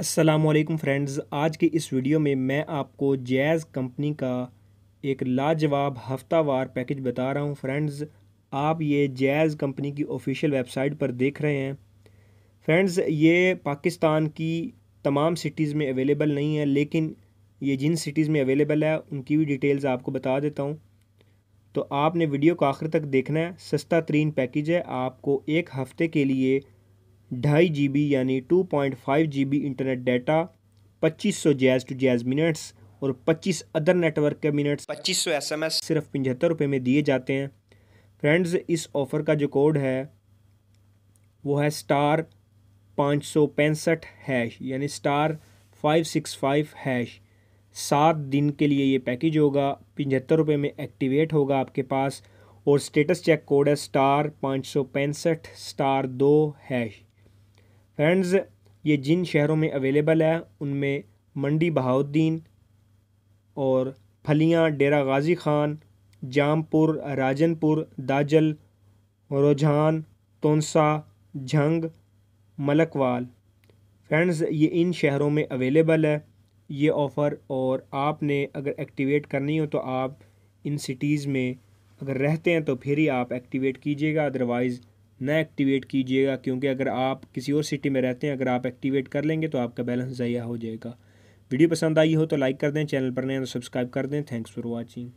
Aslam friends आज के इस वीडियो में मैं आपको जैज़ कंपनी का एक लाजवाब हफ्तावार पैकेज बता रहा हूँ फ्रेंड्स आप ये जैज़ कंपनी की ऑफिशियल वेबसाइट पर देख रहे हैं फ्रेंड्स ये पाकिस्तान की तमाम सिटीज़ में अवेलेबल नहीं है लेकिन ये जिन सिटीज़ में अवेलेबल है उनकी भी डिटेल्स आपको बता देता हूँ तो आपने वीडियो को आखिर तक देखना है सस्ता तरीन पैकेज है आपको एक हफ़्ते के लिए ढाई जी बी यानी two point five G B internet data पच्चीस सौ जैज़ टू जैज़ मिनट्स और पच्चीस अदर नेटवर्क के मिनट्स पच्चीस सौ एस एम एस सिर्फ पचहत्तर रुपये में दिए जाते हैं फ्रेंड्स इस ऑफ़र का जो कोड है वो है स्टार पाँच सौ पैंसठ हैश यानी star five six five hash सात दिन के लिए ये पैकेज होगा पचहत्तर रुपये में एक्टिवेट होगा आपके पास और स्टेटस चेक कोड है स्टार पाँच सौ पैंसठ स्टार दो हैश फ्रेंड्स ये जिन शहरों में अवेलेबल है उनमें मंडी बहाउद्दीन और फलियाँ डेरा गाज़ी ख़ान जामपुर राजनपुर दाजल रोझान तोनसा झंग मलकवाल फ्रेंड्स ये इन शहरों में अवेलेबल है ये ऑफ़र और आपने अगर एक्टिवेट करनी हो तो आप इन सिटीज़ में अगर रहते हैं तो फिर ही आप एक्टिवेट कीजिएगा अदरवाइज़ ना एक्टिवेट कीजिएगा क्योंकि अगर आप किसी और सिटी में रहते हैं अगर आप एक्टिवेट कर लेंगे तो आपका बैलेंस ज़ाया हो जाएगा वीडियो पसंद आई हो तो लाइक कर दें चैनल पर नए तो सब्सक्राइब कर दें थैंक्स फॉर वॉचिंग